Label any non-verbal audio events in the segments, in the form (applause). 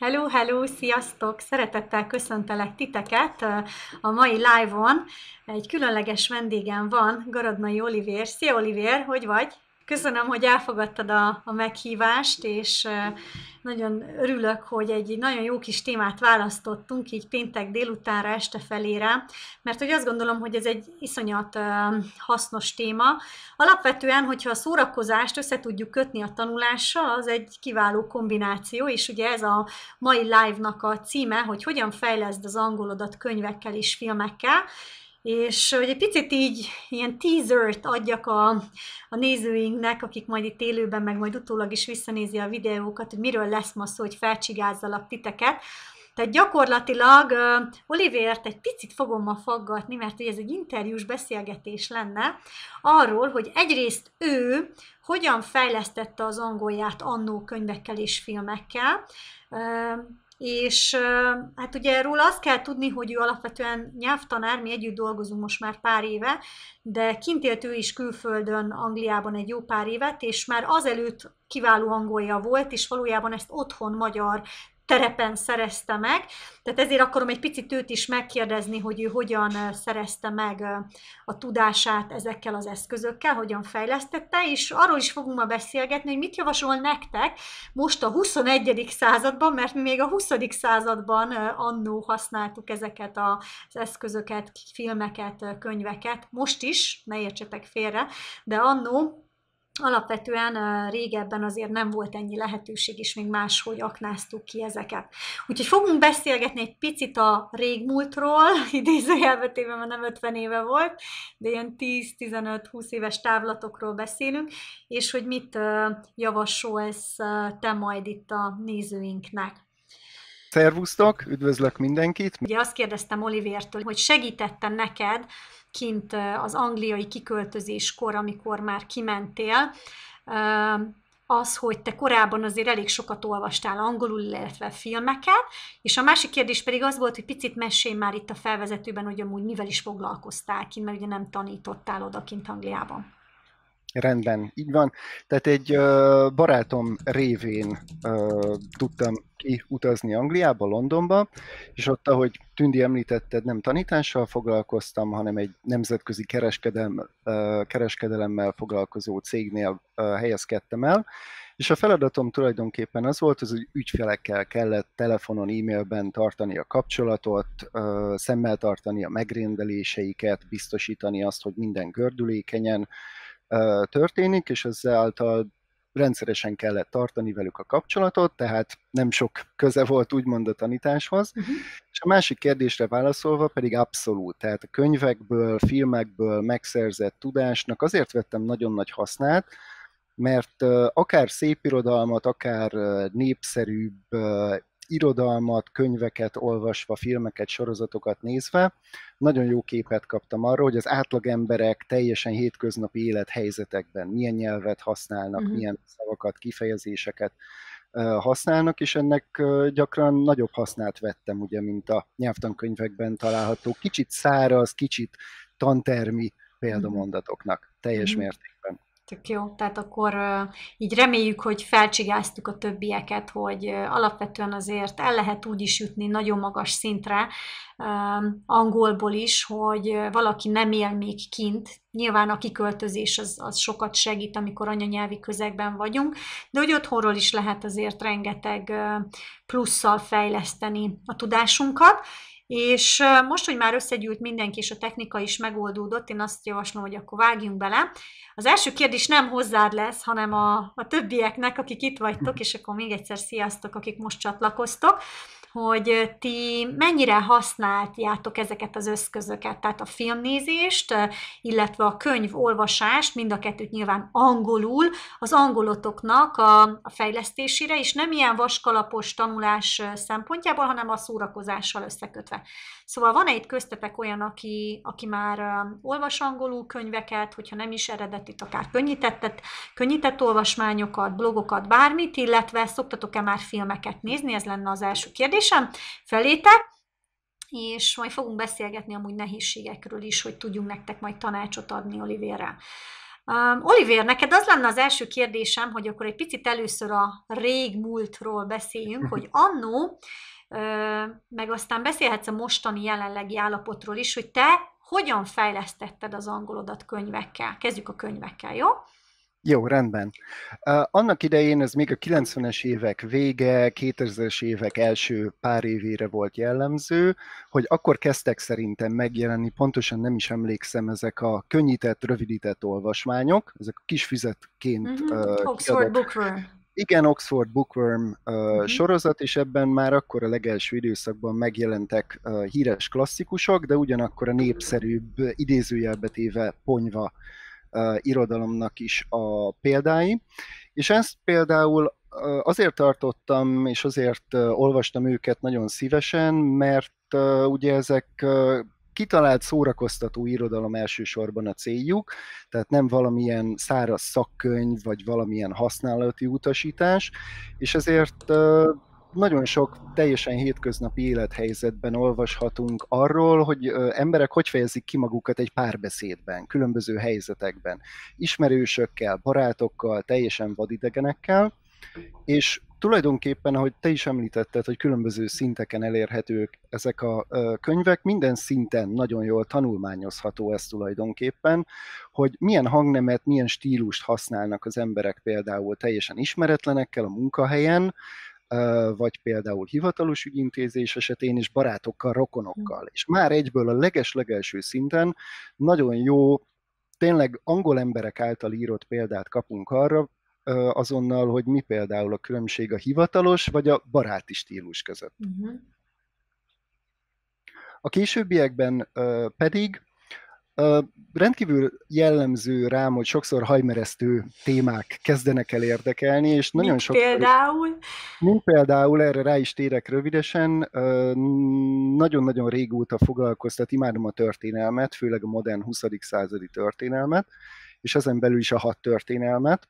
Hello, hello, sziasztok! Szeretettel köszöntelek titeket a mai live-on. Egy különleges vendégem van, Garadnai Olivér. Szia Olivér, hogy vagy? Köszönöm, hogy elfogadtad a, a meghívást, és nagyon örülök, hogy egy nagyon jó kis témát választottunk így péntek délutánra, este felére, mert hogy azt gondolom, hogy ez egy iszonyat hasznos téma. Alapvetően, hogyha a szórakozást össze tudjuk kötni a tanulással, az egy kiváló kombináció, és ugye ez a mai live-nak a címe, hogy hogyan fejleszd az angolodat könyvekkel és filmekkel, és hogy egy picit így ilyen teasert adjak a, a nézőinknek, akik majd itt élőben, meg majd utólag is visszanézi a videókat, hogy miről lesz ma szó, hogy felcsigázzalak titeket. Tehát gyakorlatilag uh, Olivért egy picit fogom ma faggatni, mert ugye ez egy interjús beszélgetés lenne, arról, hogy egyrészt ő hogyan fejlesztette az angolját annó könyvekkel és filmekkel, uh, és hát ugye róla azt kell tudni, hogy ő alapvetően nyelvtanár, mi együtt dolgozunk most már pár éve, de kint élt ő is külföldön, Angliában egy jó pár évet, és már azelőtt kiváló angolja volt, és valójában ezt otthon magyar terepen szerezte meg, tehát ezért akarom egy picit őt is megkérdezni, hogy ő hogyan szerezte meg a tudását ezekkel az eszközökkel, hogyan fejlesztette, és arról is fogunk ma beszélgetni, hogy mit javasol nektek most a 21. században, mert mi még a 20. században annó használtuk ezeket az eszközöket, filmeket, könyveket, most is, ne értsetek félre, de annó alapvetően régebben azért nem volt ennyi lehetőség, és még máshogy aknáztuk ki ezeket. Úgyhogy fogunk beszélgetni egy picit a régmúltról, (laughs) téve, mert nem 50 éve volt, de ilyen 10-15-20 éves távlatokról beszélünk, és hogy mit javasolsz te majd itt a nézőinknek. Szervusztok, üdvözlök mindenkit! Ugye azt kérdeztem Olivértől, hogy segítette neked kint az angliai kiköltözéskor, amikor már kimentél, az, hogy te korábban azért elég sokat olvastál angolul, illetve filmeket, és a másik kérdés pedig az volt, hogy picit mesélj már itt a felvezetőben, hogy amúgy mivel is foglalkoztál kint, mert ugye nem tanítottál odakint Angliában. Rendben, így van. Tehát egy barátom révén ö, tudtam kiutazni Angliába, Londonba, és ott, ahogy Tündi említetted, nem tanítással foglalkoztam, hanem egy nemzetközi kereskedelem, ö, kereskedelemmel foglalkozó cégnél helyezkedtem el, és a feladatom tulajdonképpen az volt, az, hogy ügyfelekkel kellett telefonon, e-mailben tartani a kapcsolatot, szemmel tartani a megrendeléseiket, biztosítani azt, hogy minden gördülékenyen történik, és ezáltal rendszeresen kellett tartani velük a kapcsolatot, tehát nem sok köze volt úgymond a tanításhoz. Uh-huh. És a másik kérdésre válaszolva pedig abszolút, tehát a könyvekből, filmekből megszerzett tudásnak azért vettem nagyon nagy hasznát, mert akár szépirodalmat, akár népszerűbb irodalmat, könyveket olvasva, filmeket, sorozatokat nézve, nagyon jó képet kaptam arról, hogy az átlagemberek teljesen hétköznapi élethelyzetekben milyen nyelvet használnak, uh-huh. milyen szavakat, kifejezéseket használnak, és ennek gyakran nagyobb hasznát vettem, ugye, mint a nyelvtankönyvekben található. Kicsit száraz, kicsit tantermi mhm. példamondatoknak teljes uh-huh. mértékben. Tök jó. Tehát akkor így reméljük, hogy felcsigáztuk a többieket, hogy alapvetően azért el lehet úgy is jutni nagyon magas szintre, angolból is, hogy valaki nem él még kint. Nyilván a kiköltözés az, az sokat segít, amikor anyanyelvi közegben vagyunk, de hogy otthonról is lehet azért rengeteg plusszal fejleszteni a tudásunkat, és most, hogy már összegyűlt mindenki, és a technika is megoldódott, én azt javaslom, hogy akkor vágjunk bele. Az első kérdés nem hozzád lesz, hanem a, a többieknek, akik itt vagytok, és akkor még egyszer sziasztok, akik most csatlakoztok hogy ti mennyire használtjátok ezeket az eszközöket, tehát a filmnézést, illetve a könyvolvasást, mind a kettőt nyilván angolul, az angolotoknak a, a fejlesztésére, és nem ilyen vaskalapos tanulás szempontjából, hanem a szórakozással összekötve illetve. Szóval van-e itt köztetek olyan, aki, aki már um, olvas angolul könyveket, hogyha nem is eredetit, akár könnyített, könnyített olvasmányokat, blogokat, bármit, illetve szoktatok-e már filmeket nézni? Ez lenne az első kérdésem felétek és majd fogunk beszélgetni amúgy nehézségekről is, hogy tudjunk nektek majd tanácsot adni Olivérrel. Um, Olivér, neked az lenne az első kérdésem, hogy akkor egy picit először a régmúltról beszéljünk, hogy (laughs) annó meg aztán beszélhetsz a mostani jelenlegi állapotról is, hogy te hogyan fejlesztetted az angolodat könyvekkel. Kezdjük a könyvekkel, jó? Jó, rendben. Annak idején ez még a 90-es évek vége, 2000-es évek első pár évére volt jellemző, hogy akkor kezdtek szerintem megjelenni, pontosan nem is emlékszem, ezek a könnyített, rövidített olvasmányok, ezek a kis fizetként mm-hmm. Uh, Oxford Bookworm. Igen, Oxford Bookworm uh, uh-huh. sorozat, és ebben már akkor a legelső időszakban megjelentek uh, híres klasszikusok, de ugyanakkor a népszerűbb, idézőjelbe téve ponyva uh, irodalomnak is a példái. És ezt például uh, azért tartottam, és azért uh, olvastam őket nagyon szívesen, mert uh, ugye ezek uh, kitalált szórakoztató irodalom elsősorban a céljuk, tehát nem valamilyen száraz szakkönyv, vagy valamilyen használati utasítás, és ezért nagyon sok teljesen hétköznapi élethelyzetben olvashatunk arról, hogy emberek hogy fejezik ki magukat egy párbeszédben, különböző helyzetekben, ismerősökkel, barátokkal, teljesen vadidegenekkel, és tulajdonképpen, ahogy te is említetted, hogy különböző szinteken elérhetők ezek a könyvek, minden szinten nagyon jól tanulmányozható ez tulajdonképpen, hogy milyen hangnemet, milyen stílust használnak az emberek például teljesen ismeretlenekkel a munkahelyen, vagy például hivatalos ügyintézés esetén is barátokkal, rokonokkal. Hm. És már egyből a leges-legelső szinten nagyon jó tényleg angol emberek által írott példát kapunk arra, azonnal, hogy mi például a különbség a hivatalos vagy a baráti stílus között. Uh-huh. A későbbiekben pedig rendkívül jellemző rám, hogy sokszor hajmeresztő témák kezdenek el érdekelni, és nagyon mint sok... például? Mint például, erre rá is térek rövidesen, nagyon-nagyon régóta foglalkoztat, imádom a történelmet, főleg a modern 20. századi történelmet, és ezen belül is a hat történelmet,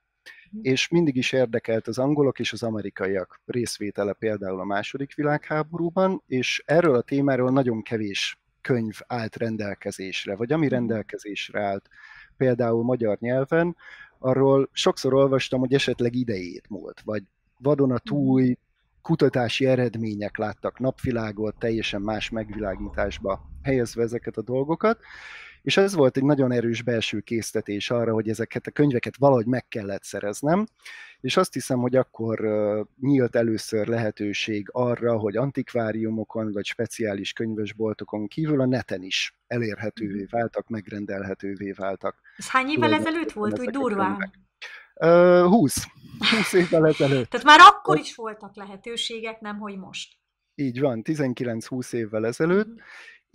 Mhm. és mindig is érdekelt az angolok és az amerikaiak részvétele például a második világháborúban, és erről a témáról nagyon kevés könyv állt rendelkezésre, vagy ami mhm. rendelkezésre állt például magyar nyelven, arról sokszor olvastam, hogy esetleg idejét múlt, vagy vadonatúj mhm. kutatási eredmények láttak napvilágot, teljesen más megvilágításba helyezve ezeket a dolgokat, és ez volt egy nagyon erős belső késztetés arra, hogy ezeket a könyveket valahogy meg kellett szereznem, és azt hiszem, hogy akkor nyílt először lehetőség arra, hogy antikváriumokon vagy speciális könyvesboltokon kívül a neten is elérhetővé mm-hmm. váltak, megrendelhetővé váltak. Ez hány évvel ezelőtt volt, úgy durván? Uh, 20. 20 évvel ezelőtt. Tehát már akkor is voltak lehetőségek, nem hogy most. Így van, 19-20 évvel ezelőtt, mm-hmm.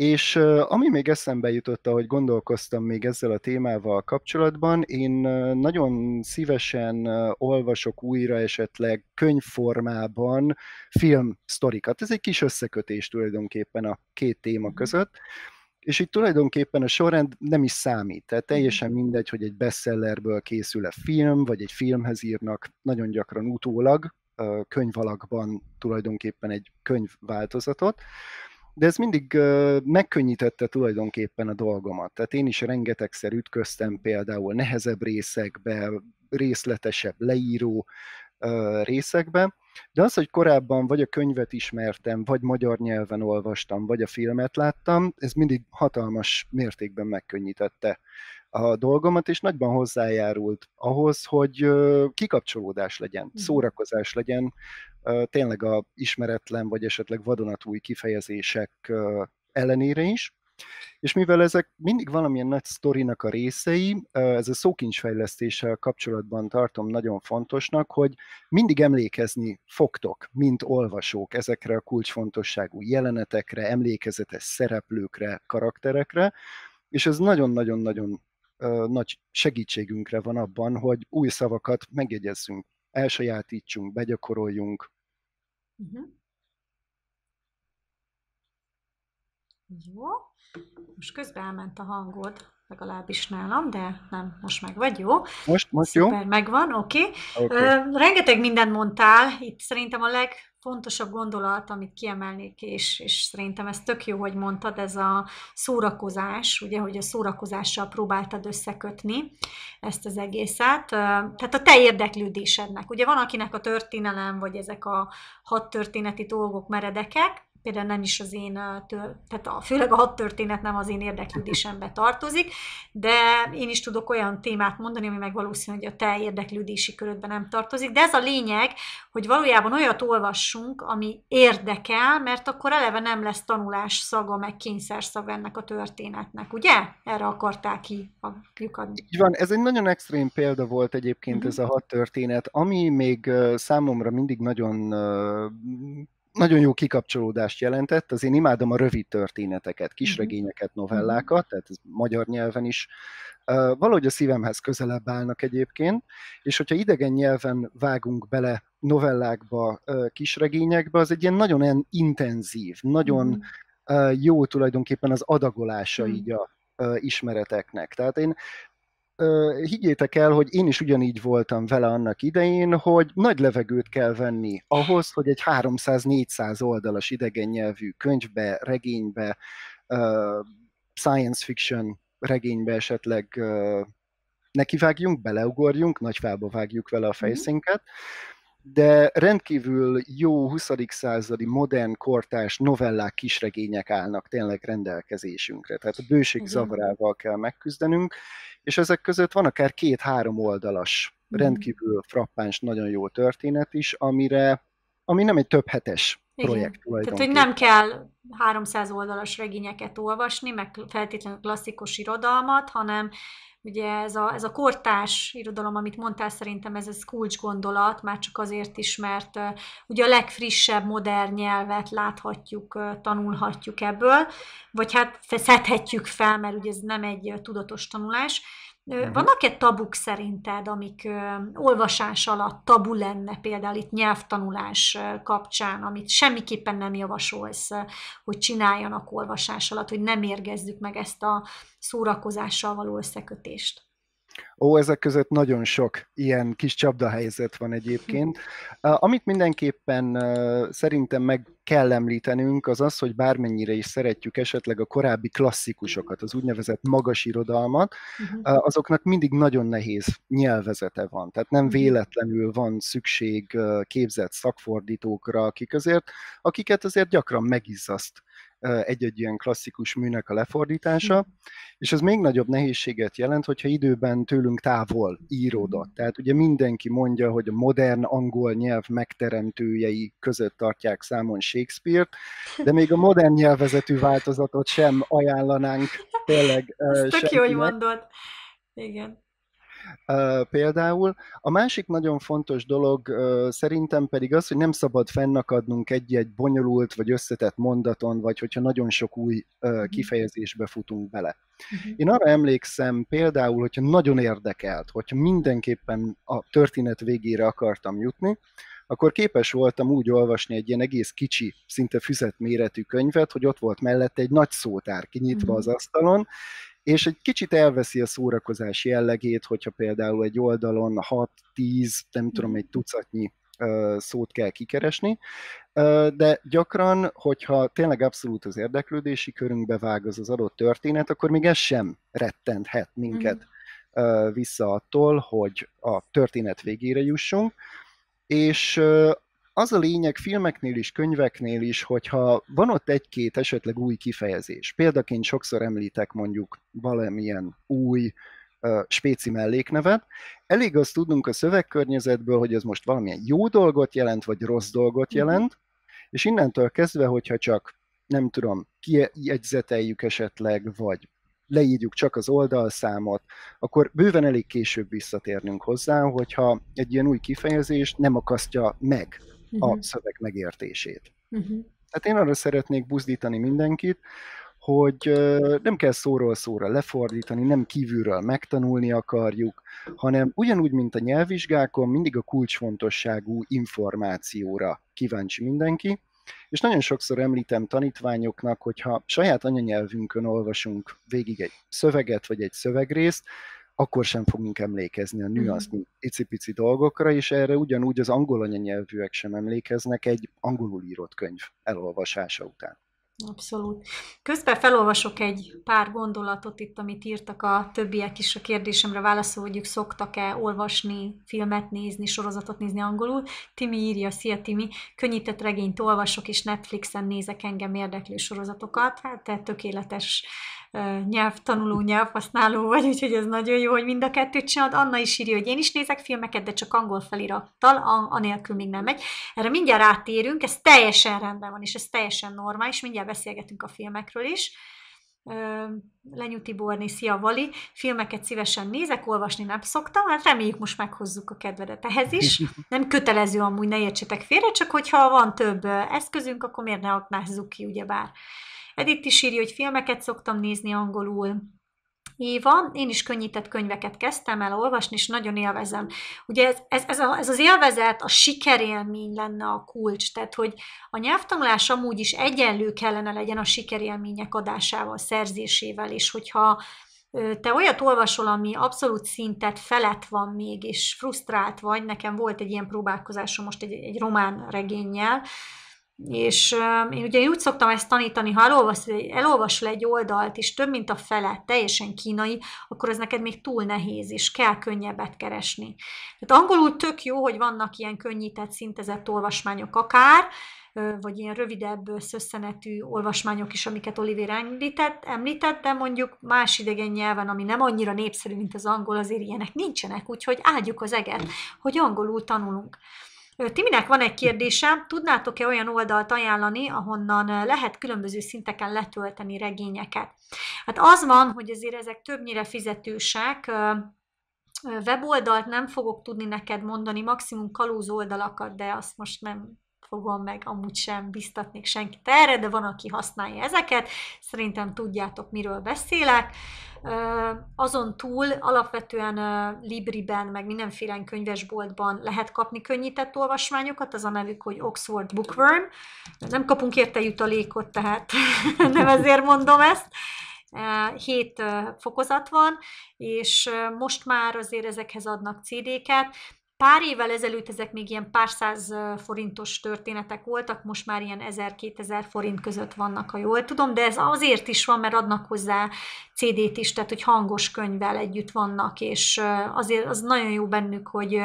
És ami még eszembe jutott, ahogy gondolkoztam még ezzel a témával kapcsolatban, én nagyon szívesen olvasok újra esetleg könyvformában filmsztorikat. Ez egy kis összekötés tulajdonképpen a két téma mhm. között. És itt tulajdonképpen a sorrend nem is számít. Tehát mhm. teljesen mindegy, hogy egy bestsellerből készül a film, vagy egy filmhez írnak nagyon gyakran utólag, könyvalakban tulajdonképpen egy könyvváltozatot de ez mindig megkönnyítette tulajdonképpen a dolgomat. Tehát én is rengetegszer ütköztem például nehezebb részekbe, részletesebb leíró részekbe, de az, hogy korábban vagy a könyvet ismertem, vagy magyar nyelven olvastam, vagy a filmet láttam, ez mindig hatalmas mértékben megkönnyítette a dolgomat, és nagyban hozzájárult ahhoz, hogy kikapcsolódás legyen, mhm. szórakozás legyen, tényleg a ismeretlen vagy esetleg vadonatúj kifejezések ellenére is. És mivel ezek mindig valamilyen nagy sztorinak a részei, ez a szókincsfejlesztéssel kapcsolatban tartom nagyon fontosnak, hogy mindig emlékezni fogtok, mint olvasók ezekre a kulcsfontosságú jelenetekre, emlékezetes szereplőkre, karakterekre, és ez nagyon-nagyon-nagyon nagy segítségünkre van abban, hogy új szavakat megjegyezzünk, elsajátítsunk, begyakoroljunk. Uh-huh. Jó. Most közben elment a hangod, legalábbis nálam, de nem, most meg vagy, jó? Most, most Szuper, jó. megvan, oké. Okay. Okay. Uh, rengeteg mindent mondtál, itt szerintem a leg fontosabb gondolat, amit kiemelnék, és, és szerintem ez tök jó, hogy mondtad, ez a szórakozás, ugye, hogy a szórakozással próbáltad összekötni ezt az egészet. Tehát a te érdeklődésednek. Ugye van, akinek a történelem, vagy ezek a hat történeti dolgok meredekek, például nem is az én, tehát a, főleg a hat történet nem az én érdeklődésembe tartozik, de én is tudok olyan témát mondani, ami meg valószínű, hogy a te érdeklődési körödben nem tartozik, de ez a lényeg, hogy valójában olyat olvassunk, ami érdekel, mert akkor eleve nem lesz tanulás szaga, meg kényszer szaga ennek a történetnek, ugye? Erre akarták ki a lyukadni. Így van, ez egy nagyon extrém példa volt egyébként mm-hmm. ez a hat történet, ami még számomra mindig nagyon nagyon jó kikapcsolódást jelentett, az én imádom a rövid történeteket, kisregényeket, mhm. novellákat, tehát ez magyar nyelven is valahogy a szívemhez közelebb állnak egyébként, és hogyha idegen nyelven vágunk bele novellákba, kisregényekbe, az egy ilyen nagyon intenzív, nagyon mhm. jó tulajdonképpen az adagolása mhm. így a ismereteknek. Tehát én higgyétek el, hogy én is ugyanígy voltam vele annak idején, hogy nagy levegőt kell venni ahhoz, hogy egy 300-400 oldalas idegen nyelvű könyvbe, regénybe, science fiction regénybe esetleg nekivágjunk, beleugorjunk, nagy fába vágjuk vele a mhm. fejszénket, de rendkívül jó 20. századi modern kortás novellák, kisregények állnak tényleg rendelkezésünkre. Tehát a bőség zavarával kell megküzdenünk, és ezek között van akár két-három oldalas, mhm. rendkívül frappáns, nagyon jó történet is, amire, ami nem egy több hetes projekt Tehát, hogy nem kell 300 oldalas regényeket olvasni, meg feltétlenül klasszikus irodalmat, hanem Ugye ez a, ez a kortás irodalom, amit mondtál, szerintem ez, ez kulcs gondolat, már csak azért is, mert uh, ugye a legfrissebb modern nyelvet láthatjuk, uh, tanulhatjuk ebből, vagy hát szedhetjük fel, mert ugye ez nem egy uh, tudatos tanulás. Uh-huh. Vannak-e tabuk szerinted, amik olvasás alatt tabu lenne például itt nyelvtanulás kapcsán, amit semmiképpen nem javasolsz, hogy csináljanak olvasás alatt, hogy nem érgezzük meg ezt a szórakozással való összekötést? Ó, ezek között nagyon sok ilyen kis csapdahelyzet van egyébként. Amit mindenképpen szerintem meg kell említenünk, az az, hogy bármennyire is szeretjük esetleg a korábbi klasszikusokat, az úgynevezett magas irodalmat, mhm. azoknak mindig nagyon nehéz nyelvezete van. Tehát nem mhm. véletlenül van szükség képzett szakfordítókra, akik azért, akiket azért gyakran megizzaszt egy-egy ilyen klasszikus műnek a lefordítása, hm. és ez még nagyobb nehézséget jelent, hogyha időben tőlünk távol íródott. Hm. Tehát ugye mindenki mondja, hogy a modern angol nyelv megteremtőjei között tartják számon Shakespeare-t, (laughs) de még a modern nyelvezetű változatot sem ajánlanánk tényleg. Ez tök jó, hogy mondod. Igen például. A másik nagyon fontos dolog szerintem pedig az, hogy nem szabad fennakadnunk egy-egy bonyolult vagy összetett mondaton, vagy hogyha nagyon sok új mhm. kifejezésbe futunk bele. Mhm. Én arra emlékszem például, hogyha nagyon érdekelt, hogyha mindenképpen a történet végére akartam jutni, akkor képes voltam úgy olvasni egy ilyen egész kicsi, szinte füzetméretű könyvet, hogy ott volt mellette egy nagy szótár kinyitva mhm. az asztalon, és egy kicsit elveszi a szórakozás jellegét, hogyha például egy oldalon 6-10, nem tudom, egy tucatnyi szót kell kikeresni, de gyakran, hogyha tényleg abszolút az érdeklődési körünkbe vág az az adott történet, akkor még ez sem rettenthet minket mm. vissza attól, hogy a történet végére jussunk, és az a lényeg filmeknél is, könyveknél is, hogyha van ott egy-két esetleg új kifejezés, példaként sokszor említek mondjuk valamilyen új uh, spéci melléknevet, elég azt tudnunk a szövegkörnyezetből, hogy ez most valamilyen jó dolgot jelent, vagy rossz dolgot mhm. jelent, és innentől kezdve, hogyha csak nem tudom, kiegyzeteljük esetleg, vagy leírjuk csak az oldalszámot, akkor bőven elég később visszatérnünk hozzá, hogyha egy ilyen új kifejezés nem akasztja meg a uh-huh. szöveg megértését. Uh-huh. Tehát én arra szeretnék buzdítani mindenkit, hogy nem kell szóról szóra lefordítani, nem kívülről megtanulni akarjuk, hanem ugyanúgy, mint a nyelvvizsgákon, mindig a kulcsfontosságú információra kíváncsi mindenki, és nagyon sokszor említem tanítványoknak, hogyha saját anyanyelvünkön olvasunk végig egy szöveget vagy egy szövegrészt, akkor sem fogunk emlékezni a mhm. nüansz mm. icipici dolgokra, és erre ugyanúgy az angol anyanyelvűek sem emlékeznek egy angolul írott könyv elolvasása után. Abszolút. Közben felolvasok egy pár gondolatot itt, amit írtak a többiek is a kérdésemre válaszol, hogy ők szoktak-e olvasni, filmet nézni, sorozatot nézni angolul. Timi írja, szia Timi, könnyített regényt olvasok, és Netflixen nézek engem érdeklő sorozatokat. Hát te tökéletes nyelvtanuló, nyelvhasználó vagy, úgyhogy ez nagyon jó, hogy mind a kettőt csinálod. Anna is írja, hogy én is nézek filmeket, de csak angol felirattal, anélkül még nem megy. Erre mindjárt rátérünk, ez teljesen rendben van, és ez teljesen normális, mindjárt beszélgetünk a filmekről is. Lenyuti Borni, szia Vali, filmeket szívesen nézek, olvasni nem szoktam, hát reméljük most meghozzuk a kedvedet ehhez is. (laughs) Nem kötelező amúgy, ne értsetek félre, csak hogyha van több eszközünk, akkor miért ne aknázzuk ki, ugyebár. bár. Edith is írja, hogy filmeket szoktam nézni angolul, Éva, én is könnyített könyveket kezdtem el olvasni, és nagyon élvezem. Ugye ez, ez, ez, a, ez az élvezet, a sikerélmény lenne a kulcs, tehát hogy a nyelvtanulás amúgy is egyenlő kellene legyen a sikerélmények adásával, szerzésével, és hogyha te olyat olvasol, ami abszolút szintet felett van még, és frusztrált vagy, nekem volt egy ilyen próbálkozásom most egy, egy román regényel, és uh, én ugye én úgy szoktam ezt tanítani, ha elolvas, le egy oldalt, és több mint a fele teljesen kínai, akkor ez neked még túl nehéz, és kell könnyebbet keresni. Tehát angolul tök jó, hogy vannak ilyen könnyített, szintezett olvasmányok akár, vagy ilyen rövidebb szösszenetű olvasmányok is, amiket Oliver említett, említett, de mondjuk más idegen nyelven, ami nem annyira népszerű, mint az angol, azért ilyenek nincsenek, úgyhogy áldjuk az eget, hogy angolul tanulunk. Timinek van egy kérdésem, tudnátok-e olyan oldalt ajánlani, ahonnan eh, lehet különböző szinteken letölteni regényeket? Hát az van, hogy azért ezek többnyire fizetősek, eh, eh, weboldalt nem fogok tudni neked mondani, maximum kalóz oldalakat, de azt most nem fogom, meg amúgy sem biztatnék senkit erre, de van, aki használja ezeket. Szerintem tudjátok, miről beszélek. Azon túl alapvetően Libriben, meg mindenféle könyvesboltban lehet kapni könnyített olvasmányokat, az a nevük, hogy Oxford Bookworm. Nem kapunk érte jutalékot, tehát (laughs) nem ezért mondom ezt. Hét fokozat van, és most már azért ezekhez adnak CD-ket. Pár évvel ezelőtt ezek még ilyen pár száz forintos történetek voltak, most már ilyen 1000-2000 forint között vannak, ha jól tudom, de ez azért is van, mert adnak hozzá CD-t is, tehát hogy hangos könyvvel együtt vannak, és azért az nagyon jó bennük, hogy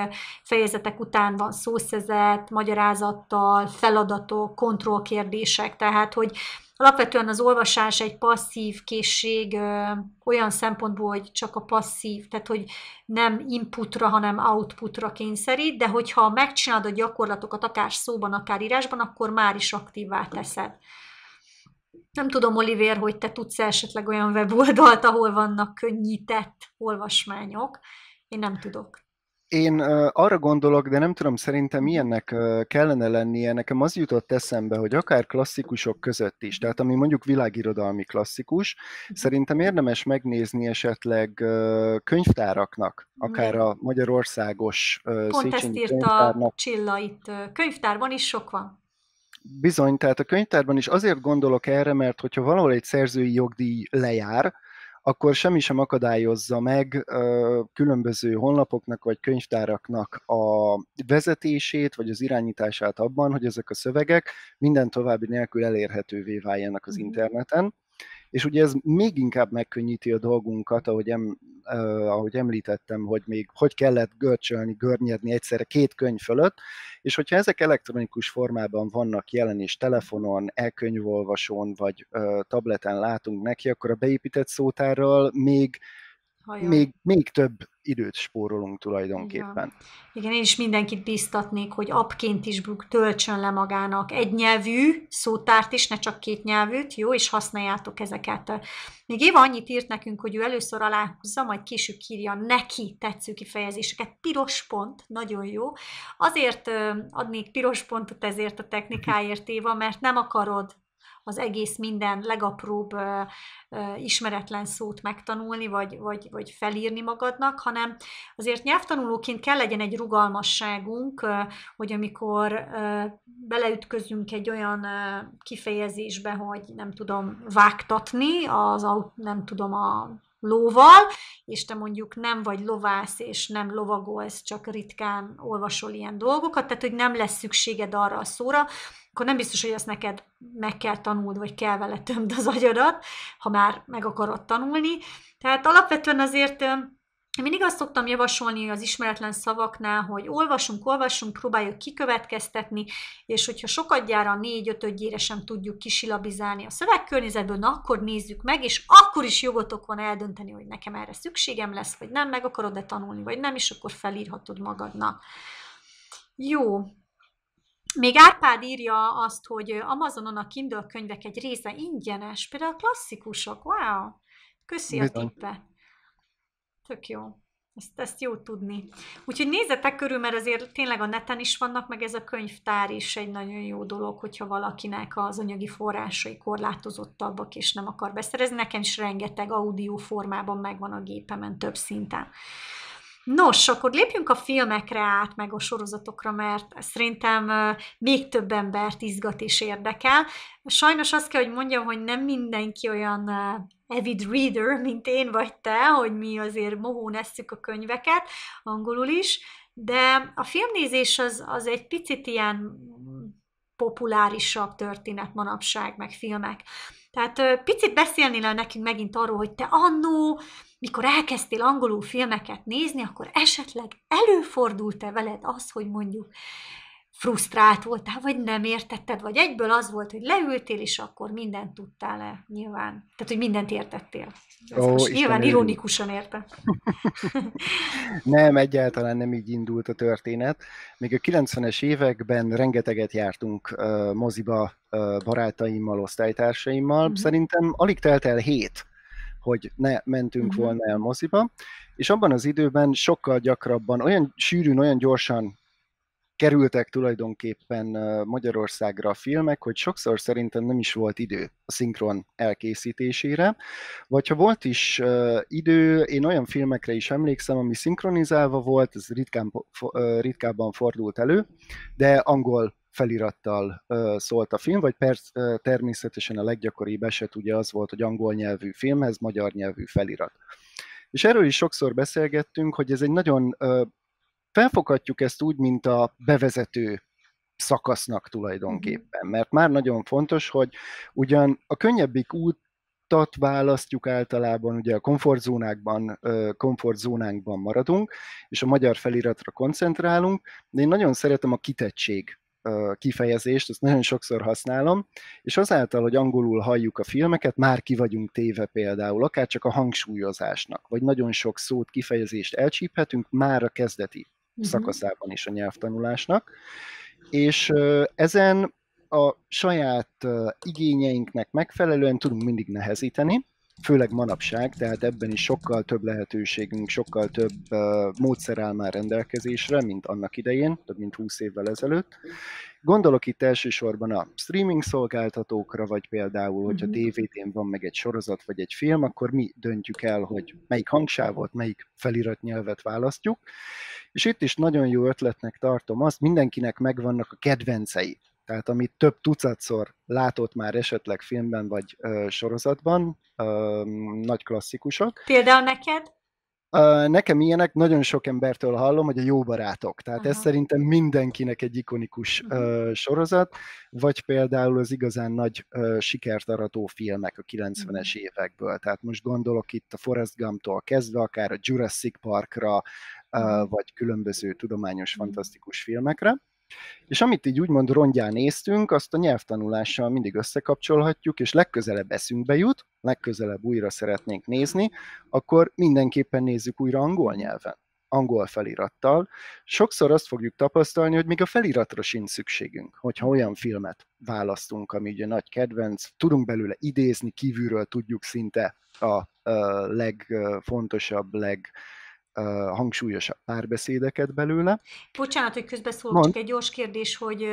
fejezetek után van szószezet, magyarázattal, feladatok, kontrollkérdések, tehát hogy Alapvetően az olvasás egy passzív készség ö, olyan szempontból, hogy csak a passzív, tehát hogy nem inputra, hanem outputra kényszerít, de hogyha megcsinálod a gyakorlatokat akár szóban, akár írásban, akkor már is aktívvá teszed. Nem tudom, Oliver, hogy te tudsz esetleg olyan weboldalt, ahol vannak könnyített olvasmányok. Én nem tudok. Én arra gondolok, de nem tudom, szerintem ilyennek kellene lennie. Nekem az jutott eszembe, hogy akár klasszikusok között is, tehát ami mondjuk világirodalmi klasszikus, mhm. szerintem érdemes megnézni esetleg könyvtáraknak, mhm. akár a magyarországos Pont ezt írt a Csilla itt. Könyvtárban is sok van. Bizony, tehát a könyvtárban is azért gondolok erre, mert hogyha valahol egy szerzői jogdíj lejár, akkor semmi sem akadályozza meg különböző honlapoknak vagy könyvtáraknak a vezetését vagy az irányítását abban, hogy ezek a szövegek minden további nélkül elérhetővé váljanak az mhm. interneten és ugye ez még inkább megkönnyíti a dolgunkat, ahogy, em, uh, ahogy említettem, hogy még hogy kellett görcsölni, görnyedni egyszerre két könyv fölött, és hogyha ezek elektronikus formában vannak jelen, és telefonon, e-könyvolvasón vagy uh, tableten látunk neki, akkor a beépített szótárral még, még, még több időt spórolunk tulajdonképpen. Igen. Igen, én is mindenkit biztatnék, hogy appként is töltsön le magának egy nyelvű szótárt is, ne csak két nyelvűt, jó, és használjátok ezeket. Még Éva annyit írt nekünk, hogy ő először aláhúzza, majd később írja neki tetsző kifejezéseket. Piros pont, nagyon jó. Azért adnék piros pontot ezért a technikáért, Éva, mert nem akarod az egész minden legapróbb ö, ö, ismeretlen szót megtanulni, vagy, vagy, vagy felírni magadnak, hanem azért nyelvtanulóként kell legyen egy rugalmasságunk, ö, hogy amikor ö, beleütközünk egy olyan ö, kifejezésbe, hogy nem tudom vágtatni, az, nem tudom, a lóval, és te mondjuk nem vagy lovász, és nem lovagolsz, csak ritkán olvasol ilyen dolgokat, tehát hogy nem lesz szükséged arra a szóra, akkor nem biztos, hogy ezt neked meg kell tanulnod vagy kell vele tömd az agyadat, ha már meg akarod tanulni. Tehát alapvetően azért én mindig azt szoktam javasolni az ismeretlen szavaknál, hogy olvasunk, olvasunk, próbáljuk kikövetkeztetni, és hogyha sokat gyára négy-ötödjére sem tudjuk kisilabizálni a szövegkörnyezetből, na akkor nézzük meg, és akkor is jogotok van eldönteni, hogy nekem erre szükségem lesz, vagy nem, meg akarod-e tanulni, vagy nem, és akkor felírhatod magadnak. Jó, még Árpád írja azt, hogy Amazonon a Kindle könyvek egy része ingyenes, például a klasszikusok, wow, köszi Bizony. a tippet. Tök jó. Ezt, ezt jó tudni. Úgyhogy nézzetek körül, mert azért tényleg a neten is vannak, meg ez a könyvtár is egy nagyon jó dolog, hogyha valakinek az anyagi forrásai korlátozottabbak, és nem akar beszerezni. Nekem is rengeteg audio formában megvan a gépemen több szinten. Nos, akkor lépjünk a filmekre át, meg a sorozatokra, mert szerintem még több embert izgat és érdekel. Sajnos azt kell, hogy mondjam, hogy nem mindenki olyan avid reader, mint én vagy te, hogy mi azért mohón esszük a könyveket, angolul is, de a filmnézés az, az egy picit ilyen populárisabb történet manapság, meg filmek. Tehát picit beszélni le nekünk megint arról, hogy te annó mikor elkezdtél angolul filmeket nézni, akkor esetleg előfordult-e veled az, hogy mondjuk frusztrált voltál, vagy nem értetted, vagy egyből az volt, hogy leültél, és akkor mindent tudtál le, nyilván. Tehát, hogy mindent értettél. Ez Ó, most nyilván ő... ironikusan érte. (laughs) nem, egyáltalán nem így indult a történet. Még a 90-es években rengeteget jártunk uh, moziba uh, barátaimmal, osztálytársaimmal. Mm-hmm. Szerintem alig telt el hét, hogy ne mentünk uh-huh. volna el moziba, és abban az időben sokkal gyakrabban, olyan sűrűn, olyan gyorsan kerültek tulajdonképpen Magyarországra a filmek, hogy sokszor szerintem nem is volt idő a szinkron elkészítésére, vagy ha volt is idő, én olyan filmekre is emlékszem, ami szinkronizálva volt, ez ritkán, ritkábban fordult elő, de angol felirattal szólt a film, vagy persze természetesen a leggyakoribb eset ugye az volt, hogy angol nyelvű filmhez magyar nyelvű felirat. És erről is sokszor beszélgettünk, hogy ez egy nagyon, felfoghatjuk ezt úgy, mint a bevezető szakasznak tulajdonképpen, mhm. mert már nagyon fontos, hogy ugyan a könnyebbik út Tat választjuk általában, ugye a komfortzónákban, komfortzónánkban maradunk, és a magyar feliratra koncentrálunk, de én nagyon szeretem a kitettség kifejezést, ezt nagyon sokszor használom, és azáltal, hogy angolul halljuk a filmeket, már ki vagyunk téve például, akár csak a hangsúlyozásnak, vagy nagyon sok szót, kifejezést elcsíphetünk már a kezdeti uh-huh. szakaszában is a nyelvtanulásnak, és ezen a saját igényeinknek megfelelően tudunk mindig nehezíteni, főleg manapság, tehát ebben is sokkal több lehetőségünk, sokkal több uh, módszer áll már rendelkezésre, mint annak idején, több mint 20 évvel ezelőtt. Gondolok itt elsősorban a streaming szolgáltatókra, vagy például, hogyha mhm. DVD-n van meg egy sorozat vagy egy film, akkor mi döntjük el, hogy melyik hangsávot, melyik feliratnyelvet választjuk. És itt is nagyon jó ötletnek tartom azt, mindenkinek megvannak a kedvencei. Tehát amit több tucatszor látott már esetleg filmben vagy ö, sorozatban, ö, nagy klasszikusok. Például neked? Nekem ilyenek nagyon sok embertől hallom, hogy a jó barátok. Tehát Aha. ez szerintem mindenkinek egy ikonikus uh, sorozat, vagy például az igazán nagy uh, sikert arató filmek a 90-es mhm. évekből. Tehát most gondolok itt a Forrest Gump-tól kezdve, akár a Jurassic Parkra, uh, vagy különböző tudományos, fantasztikus filmekre. És amit így úgymond rongyán néztünk, azt a nyelvtanulással mindig összekapcsolhatjuk, és legközelebb eszünkbe jut, legközelebb újra szeretnénk nézni, akkor mindenképpen nézzük újra angol nyelven angol felirattal. Sokszor azt fogjuk tapasztalni, hogy még a feliratra sincs szükségünk, hogyha olyan filmet választunk, ami ugye nagy kedvenc, tudunk belőle idézni, kívülről tudjuk szinte a legfontosabb, leg hangsúlyosabb párbeszédeket belőle. Bocsánat, hogy közbeszólok, Mond. csak egy gyors kérdés, hogy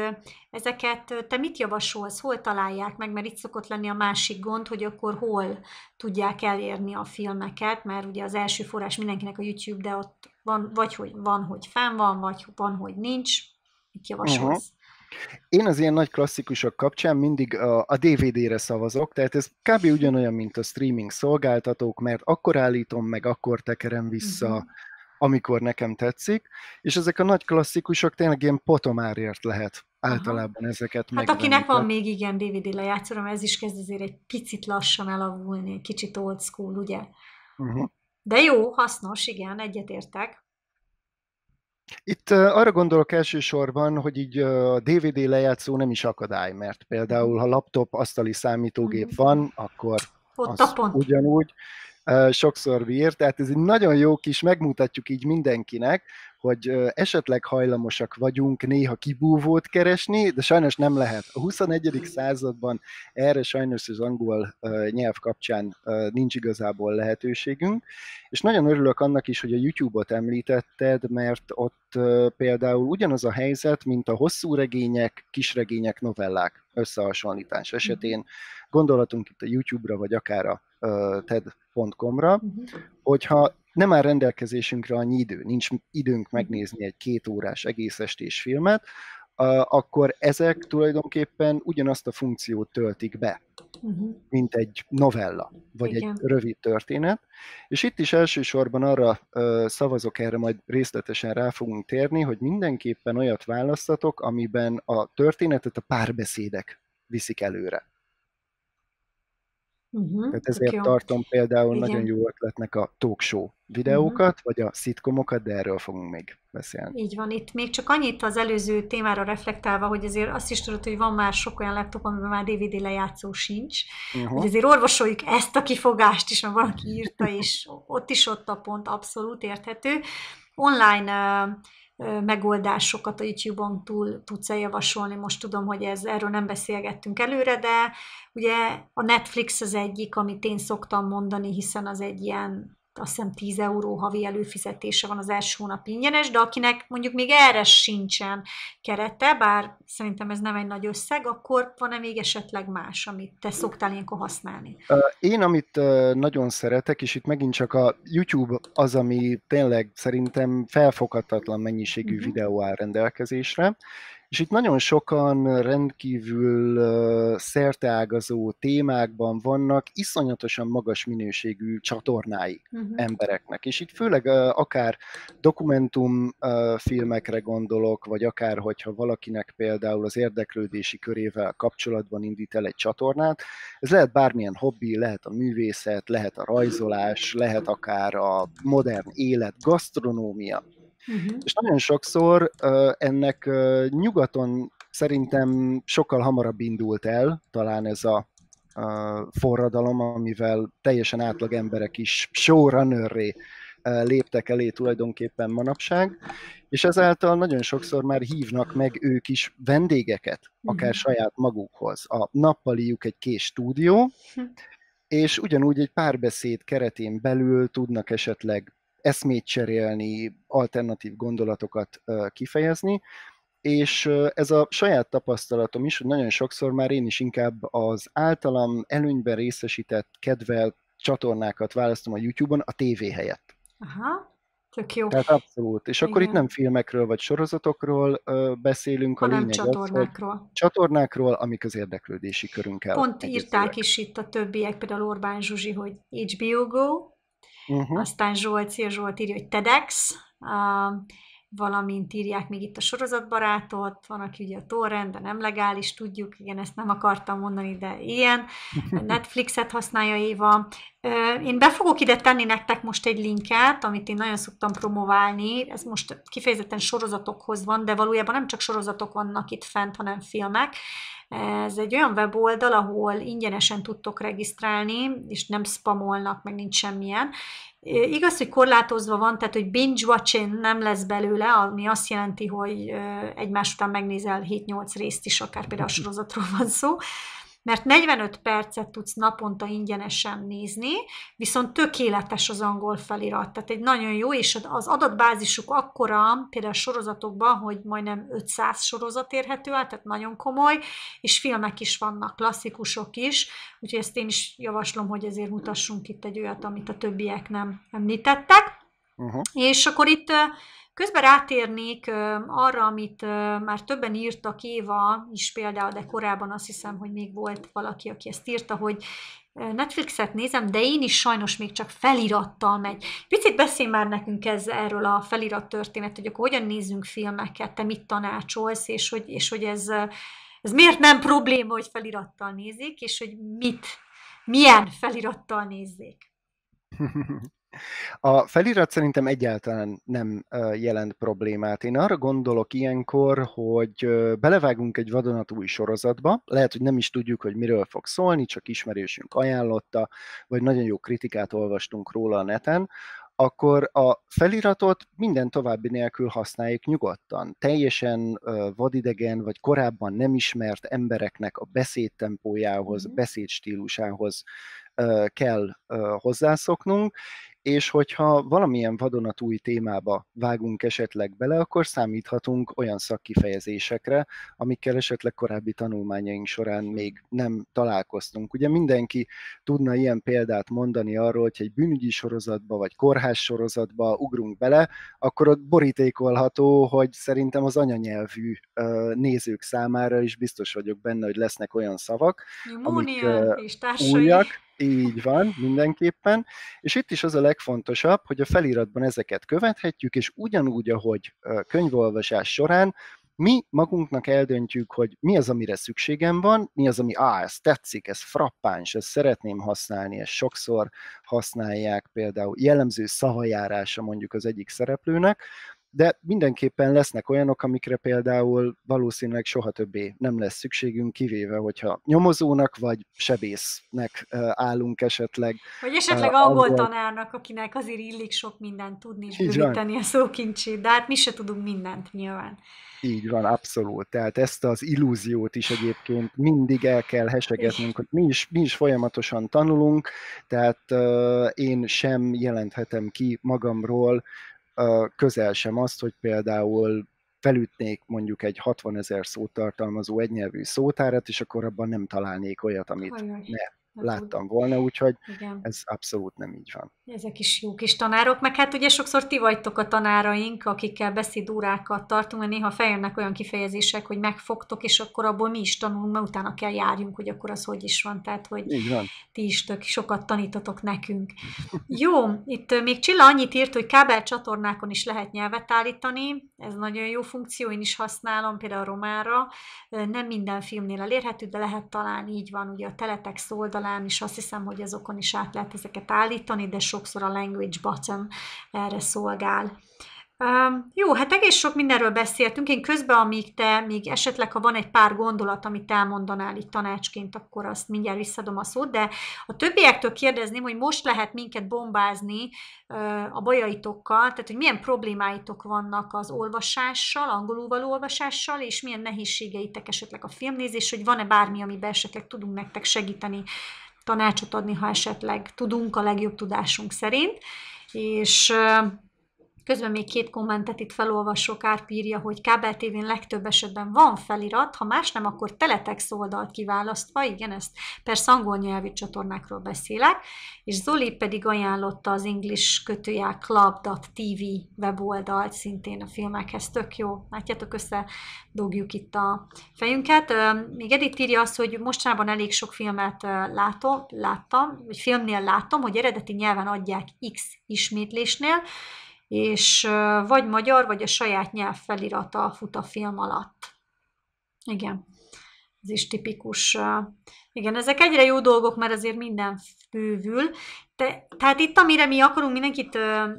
ezeket te mit javasolsz, hol találják meg, mert itt szokott lenni a másik gond, hogy akkor hol tudják elérni a filmeket, mert ugye az első forrás mindenkinek a YouTube, de ott van, vagy hogy van, hogy fenn van, vagy van, hogy nincs. Mit javasolsz? Uh-huh. Én az ilyen nagy klasszikusok kapcsán mindig a, a DVD-re szavazok, tehát ez kb. ugyanolyan, mint a streaming szolgáltatók, mert akkor állítom meg, akkor tekerem vissza, uh-huh. amikor nekem tetszik, és ezek a nagy klasszikusok tényleg ilyen potomárért lehet általában Aha. ezeket meg. Hát akinek van még igen DVD lejátszóra, ez is kezd azért egy picit lassan elavulni, kicsit old school, ugye? Uh-huh. De jó, hasznos, igen, egyetértek. Itt arra gondolok elsősorban, hogy így a DVD lejátszó nem is akadály, mert például ha laptop, asztali számítógép mhm. van, akkor az ugyanúgy sokszor vír, tehát ez egy nagyon jó kis, megmutatjuk így mindenkinek, hogy esetleg hajlamosak vagyunk néha kibúvót keresni, de sajnos nem lehet. A 21. században erre sajnos az angol nyelv kapcsán nincs igazából lehetőségünk, és nagyon örülök annak is, hogy a YouTube-ot említetted, mert ott például ugyanaz a helyzet, mint a hosszú regények, kisregények, novellák összehasonlítás mm. esetén, Gondolatunk itt a YouTube-ra, vagy akár a TED.com-ra, uh-huh. hogyha nem áll rendelkezésünkre annyi idő, nincs időnk megnézni egy két órás egész estés filmet, akkor ezek tulajdonképpen ugyanazt a funkciót töltik be, uh-huh. mint egy novella, vagy Igen. egy rövid történet. És itt is elsősorban arra szavazok, erre majd részletesen rá fogunk térni, hogy mindenképpen olyat választatok, amiben a történetet a párbeszédek viszik előre. Uh-huh, Tehát ezért jó. tartom például Igen. nagyon jó ötletnek a talk show videókat, uh-huh. vagy a szitkomokat, de erről fogunk még beszélni. Így van, itt még csak annyit az előző témára reflektálva, hogy azért azt is tudod, hogy van már sok olyan laptop, amiben már DVD lejátszó sincs, uh-huh. hogy azért orvosoljuk ezt a kifogást is, mert valaki írta, és ott is ott a pont abszolút érthető. Online uh, megoldásokat a YouTube-on túl tudsz javasolni. Most tudom, hogy ez, erről nem beszélgettünk előre, de ugye a Netflix az egyik, amit én szoktam mondani, hiszen az egy ilyen azt hiszem 10 euró havi előfizetése van az első hónap ingyenes, de akinek mondjuk még erre sincsen kerete, bár szerintem ez nem egy nagy összeg, akkor van-e még esetleg más, amit te szoktál ilyenkor használni? Én, amit nagyon szeretek, és itt megint csak a YouTube az, ami tényleg szerintem felfoghatatlan mennyiségű uh-huh. videó áll rendelkezésre, és itt nagyon sokan rendkívül szerteágazó témákban vannak iszonyatosan magas minőségű csatornái uh-huh. embereknek. És itt főleg akár dokumentumfilmekre gondolok, vagy akár hogyha valakinek például az érdeklődési körével kapcsolatban indít el egy csatornát, ez lehet bármilyen hobbi, lehet a művészet, lehet a rajzolás, lehet akár a modern élet, gasztronómia. Uh-huh. És nagyon sokszor ennek nyugaton szerintem sokkal hamarabb indult el, talán ez a forradalom, amivel teljesen átlag emberek is showrunnerré léptek elé tulajdonképpen manapság, és ezáltal nagyon sokszor már hívnak meg ők is vendégeket, mhm. akár uh-huh. saját magukhoz. A nappaliuk egy kés stúdió, hm. és ugyanúgy egy párbeszéd keretén belül tudnak esetleg eszmét cserélni, alternatív gondolatokat kifejezni, és ez a saját tapasztalatom is, hogy nagyon sokszor már én is inkább az általam előnyben részesített, kedvelt csatornákat választom a YouTube-on a TV helyett. Aha, tök jó. Tehát abszolút. És Igen. akkor itt nem filmekről vagy sorozatokról beszélünk, hanem a lényeg csatornákról. Az, csatornákról, amik az érdeklődési körünkkel. Pont írták is itt a többiek, például Orbán Zsuzsi, hogy HBO Go, Uh-huh. Aztán Zsolt, Szia Zsolt írja, hogy TEDx, uh, valamint írják még itt a sorozatbarátot, van, aki ugye a torrent, de nem legális, tudjuk, igen, ezt nem akartam mondani, de ilyen. (laughs) Netflixet használja Éva, én be fogok ide tenni nektek most egy linket, amit én nagyon szoktam promoválni. Ez most kifejezetten sorozatokhoz van, de valójában nem csak sorozatok vannak itt fent, hanem filmek. Ez egy olyan weboldal, ahol ingyenesen tudtok regisztrálni, és nem spamolnak, meg nincs semmilyen. Igaz, hogy korlátozva van, tehát hogy binge watching nem lesz belőle, ami azt jelenti, hogy egymás után megnézel 7-8 részt is, akár például a sorozatról van szó, mert 45 percet tudsz naponta ingyenesen nézni, viszont tökéletes az angol felirat, tehát egy nagyon jó, és az adatbázisuk akkora, például a sorozatokban, hogy majdnem 500 sorozat érhető el, tehát nagyon komoly, és filmek is vannak, klasszikusok is, úgyhogy ezt én is javaslom, hogy ezért mutassunk itt egy olyat, amit a többiek nem említettek. Uh-huh. És akkor itt közben rátérnék arra, amit már többen írtak, Éva is például, de korábban azt hiszem, hogy még volt valaki, aki ezt írta, hogy Netflixet nézem, de én is sajnos még csak felirattal megy. Picit beszélj már nekünk ez, erről a felirat történet, hogy akkor hogyan nézzünk filmeket, te mit tanácsolsz, és hogy, és hogy ez, ez miért nem probléma, hogy felirattal nézik, és hogy mit, milyen felirattal nézzék. (laughs) A felirat szerintem egyáltalán nem jelent problémát. Én arra gondolok ilyenkor, hogy belevágunk egy vadonatúj sorozatba, lehet, hogy nem is tudjuk, hogy miről fog szólni, csak ismerősünk ajánlotta, vagy nagyon jó kritikát olvastunk róla a neten, akkor a feliratot minden további nélkül használjuk nyugodtan. Teljesen vadidegen, vagy korábban nem ismert embereknek a beszédtempójához, mhm. beszédstílusához kell hozzászoknunk, és hogyha valamilyen vadonatúj témába vágunk esetleg bele, akkor számíthatunk olyan szakkifejezésekre, amikkel esetleg korábbi tanulmányaink során még nem találkoztunk. Ugye mindenki tudna ilyen példát mondani arról, hogy egy bűnügyi sorozatba vagy kórház sorozatba ugrunk bele, akkor ott borítékolható, hogy szerintem az anyanyelvű nézők számára is biztos vagyok benne, hogy lesznek olyan szavak, Múnia amik újak. Így van, mindenképpen. És itt is az a legfontosabb, hogy a feliratban ezeket követhetjük, és ugyanúgy, ahogy könyvolvasás során, mi magunknak eldöntjük, hogy mi az, amire szükségem van, mi az, ami, á, ez tetszik, ez frappáns, ezt szeretném használni, ezt sokszor használják például jellemző szavajárása mondjuk az egyik szereplőnek, de mindenképpen lesznek olyanok, amikre például valószínűleg soha többé nem lesz szükségünk, kivéve, hogyha nyomozónak vagy sebésznek állunk esetleg. Vagy esetleg angol, angol tanárnak, akinek azért illik sok mindent tudni és bővíteni a szókincsét, de hát mi se tudunk mindent nyilván. Így van, abszolút. Tehát ezt az illúziót is egyébként mindig el kell hesegetnünk, hogy mi is, mi is folyamatosan tanulunk, tehát uh, én sem jelenthetem ki magamról közel sem azt, hogy például felütnék mondjuk egy 60 ezer szót tartalmazó egynyelvű szótárat, és akkor abban nem találnék olyat, amit nem. ne láttam volna, úgyhogy Igen. ez abszolút nem így van. Ezek is jó kis tanárok, meg hát ugye sokszor ti vagytok a tanáraink, akikkel beszédórákat tartunk, mert néha feljönnek olyan kifejezések, hogy megfogtok, és akkor abból mi is tanulunk, mert utána kell járjunk, hogy akkor az hogy is van, tehát hogy így van. ti is tök sokat tanítotok nekünk. jó, itt még Csilla annyit írt, hogy kábelcsatornákon is lehet nyelvet állítani, ez nagyon jó funkció, én is használom, például a romára, nem minden filmnél elérhető, de lehet talán így van, ugye a teletek szóldal talán, és azt hiszem, hogy azokon is át lehet ezeket állítani, de sokszor a language button erre szolgál jó, hát egész sok mindenről beszéltünk. Én közben, amíg te, még esetleg, ha van egy pár gondolat, amit elmondanál itt tanácsként, akkor azt mindjárt visszadom a szót, de a többiektől kérdezném, hogy most lehet minket bombázni a bajaitokkal, tehát hogy milyen problémáitok vannak az olvasással, angolul való olvasással, és milyen nehézségeitek esetleg a filmnézés, hogy van-e bármi, ami esetleg tudunk nektek segíteni, tanácsot adni, ha esetleg tudunk a legjobb tudásunk szerint. És Közben még két kommentet itt felolvasok, árpírja, hogy kábel tévén legtöbb esetben van felirat, ha más nem, akkor teletek oldalt kiválasztva, igen, ezt persze angol nyelvi csatornákról beszélek, és Zoli pedig ajánlotta az English kötőjel club.tv weboldalt szintén a filmekhez, tök jó, látjátok, össze dobjuk itt a fejünket. Még Edith írja azt, hogy mostanában elég sok filmet látom, láttam, vagy filmnél látom, hogy eredeti nyelven adják X ismétlésnél, és vagy magyar, vagy a saját nyelv felirata fut a film alatt. Igen, ez is tipikus. Igen, ezek egyre jó dolgok, mert azért minden bővül. Te, tehát itt, amire mi akarunk mindenkit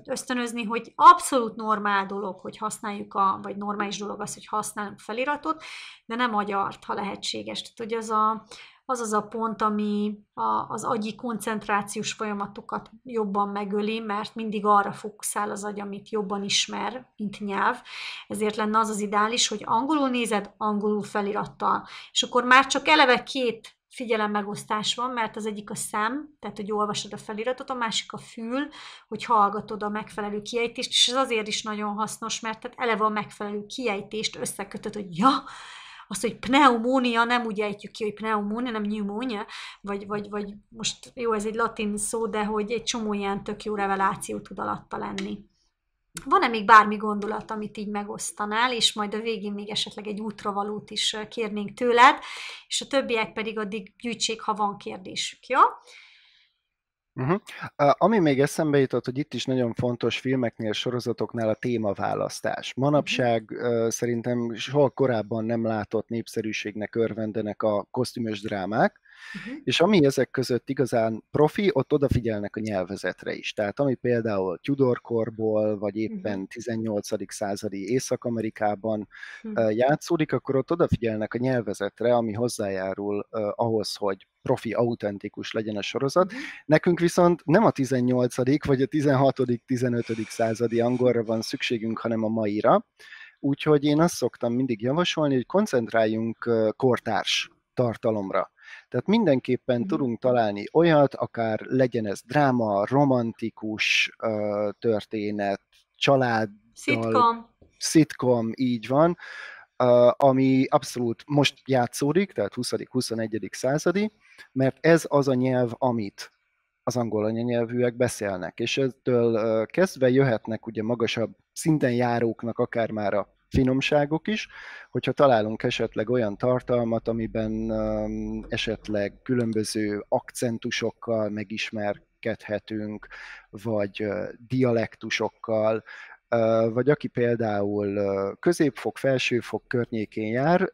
ösztönözni, hogy abszolút normál dolog, hogy használjuk, a, vagy normális dolog az, hogy használunk feliratot, de nem magyart, ha lehetséges. Tehát, hogy az a, az az a pont, ami a, az agyi koncentrációs folyamatokat jobban megöli, mert mindig arra fókuszál az agy, amit jobban ismer, mint nyelv. Ezért lenne az az ideális, hogy angolul nézed, angolul felirattal. És akkor már csak eleve két megosztás van, mert az egyik a szem, tehát hogy olvasod a feliratot, a másik a fül, hogy hallgatod a megfelelő kiejtést, és ez azért is nagyon hasznos, mert tehát eleve a megfelelő kiejtést összekötöd, hogy ja, az, hogy pneumónia, nem úgy ejtjük ki, hogy pneumónia, nem pneumónia, vagy, vagy, vagy most jó, ez egy latin szó, de hogy egy csomó ilyen tök jó reveláció tud alatta lenni. Van-e még bármi gondolat, amit így megosztanál, és majd a végén még esetleg egy útravalót is kérnénk tőled, és a többiek pedig addig gyűjtsék, ha van kérdésük, jó? Ja? Uh-huh. Ami még eszembe jutott, hogy itt is nagyon fontos filmeknél, sorozatoknál a témaválasztás. Manapság uh, szerintem soha korábban nem látott népszerűségnek örvendenek a kosztümös drámák, Uh-huh. És ami ezek között igazán profi, ott odafigyelnek a nyelvezetre is. Tehát ami például Tudor korból, vagy éppen 18. Uh-huh. századi Észak-Amerikában uh-huh. játszódik, akkor ott odafigyelnek a nyelvezetre, ami hozzájárul uh, ahhoz, hogy profi, autentikus legyen a sorozat. Uh-huh. Nekünk viszont nem a 18. vagy a 16. 15. századi angolra van szükségünk, hanem a maira. Úgyhogy én azt szoktam mindig javasolni, hogy koncentráljunk kortárs tartalomra. Tehát mindenképpen mhm. tudunk találni olyat, akár legyen ez dráma, romantikus történet, család. Szitkom. Szitkom, így van, ami abszolút most játszódik, tehát 20.-21. századi, mert ez az a nyelv, amit az angol anyanyelvűek beszélnek, és ettől kezdve jöhetnek ugye magasabb szinten járóknak akár már a finomságok is, hogyha találunk esetleg olyan tartalmat, amiben um, esetleg különböző akcentusokkal megismerkedhetünk, vagy dialektusokkal, vagy aki például középfok, felsőfok környékén jár,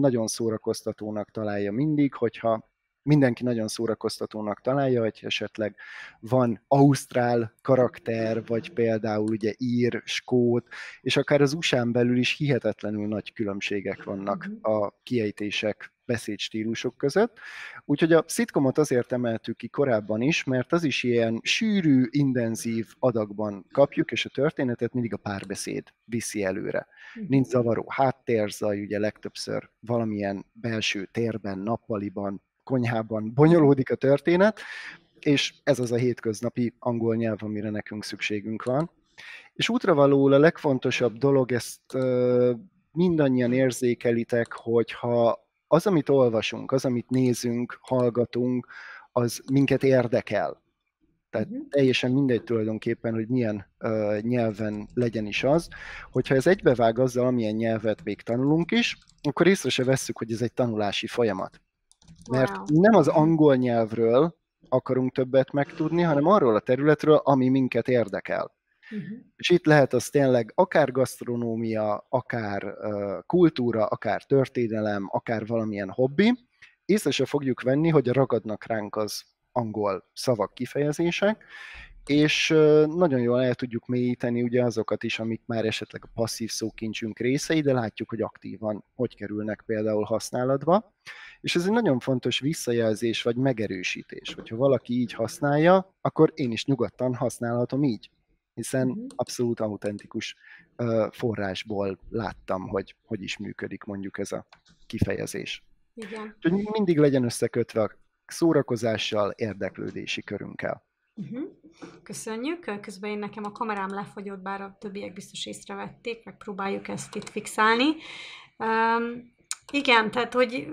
nagyon szórakoztatónak találja mindig, hogyha mindenki nagyon szórakoztatónak találja, hogy esetleg van ausztrál karakter, vagy például ugye ír, skót, és akár az usa belül is hihetetlenül nagy különbségek vannak a kiejtések beszédstílusok között. Úgyhogy a szitkomot azért emeltük ki korábban is, mert az is ilyen sűrű, intenzív adagban kapjuk, és a történetet mindig a párbeszéd viszi előre. Nincs zavaró háttérzaj, ugye legtöbbször valamilyen belső térben, nappaliban konyhában bonyolódik a történet, és ez az a hétköznapi angol nyelv, amire nekünk szükségünk van. És útra a legfontosabb dolog, ezt mindannyian érzékelitek, hogyha az, amit olvasunk, az, amit nézünk, hallgatunk, az minket érdekel. Tehát mhm. teljesen mindegy tulajdonképpen, hogy milyen uh, nyelven legyen is az. Hogyha ez egybevág azzal, amilyen nyelvet még tanulunk is, akkor észre se vesszük, hogy ez egy tanulási folyamat. Mert wow. nem az angol nyelvről akarunk többet megtudni, hanem arról a területről, ami minket érdekel. Uh-huh. És itt lehet az tényleg akár gasztronómia, akár uh, kultúra, akár történelem, akár valamilyen hobbi. Észre se fogjuk venni, hogy ragadnak ránk az angol szavak, kifejezések, és nagyon jól el tudjuk mélyíteni ugye azokat is, amik már esetleg a passzív szókincsünk részei, de látjuk, hogy aktívan hogy kerülnek például használatba. És ez egy nagyon fontos visszajelzés vagy megerősítés, hogyha valaki így használja, akkor én is nyugodtan használhatom így, hiszen mhm. abszolút autentikus forrásból láttam, hogy hogy is működik mondjuk ez a kifejezés. Igen. Úgyhogy mindig legyen összekötve a szórakozással, érdeklődési körünkkel. Uh-huh. Köszönjük. Közben én nekem a kamerám lefagyott, bár a többiek biztos észrevették, próbáljuk ezt itt fixálni. Um, igen, tehát, hogy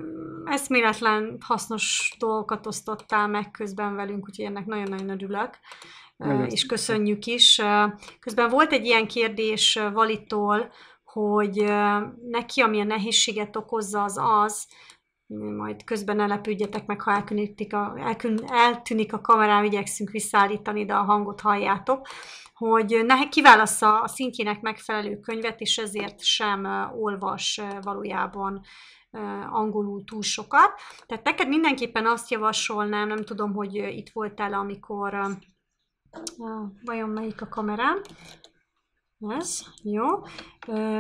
eszméletlen hasznos dolgokat osztottál meg közben velünk, úgyhogy ennek nagyon-nagyon örülök, Nagyon. és köszönjük is. Közben volt egy ilyen kérdés Valitól, hogy neki, ami a nehézséget okozza, az az, majd közben ne lepődjetek meg, ha eltűnik a, elkün, eltűnik a kamerám, igyekszünk visszaállítani, de a hangot halljátok, hogy ne kiválassza a szintjének megfelelő könyvet, és ezért sem olvas valójában angolul túl sokat. Tehát neked mindenképpen azt javasolnám, nem tudom, hogy itt voltál, amikor vajon melyik a kamerám, ez, jó.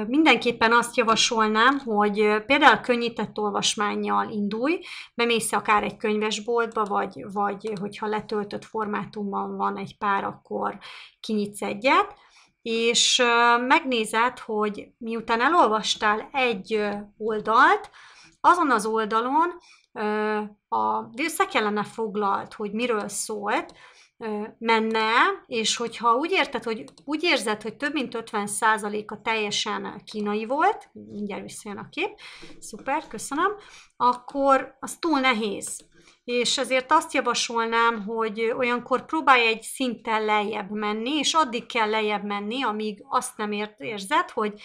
Mindenképpen azt javasolnám, hogy például könnyített olvasmányjal indulj, bemész akár egy könyvesboltba, vagy, vagy hogyha letöltött formátumban van egy pár, akkor kinyitsz egyet, és megnézed, hogy miután elolvastál egy oldalt, azon az oldalon a össze kellene foglalt, hogy miről szólt, menne, és hogyha úgy érted, hogy úgy érzed, hogy több mint 50%-a teljesen kínai volt, mindjárt visszajön a kép, szuper, köszönöm, akkor az túl nehéz. És ezért azt javasolnám, hogy olyankor próbálj egy szinten lejjebb menni, és addig kell lejjebb menni, amíg azt nem érzed, hogy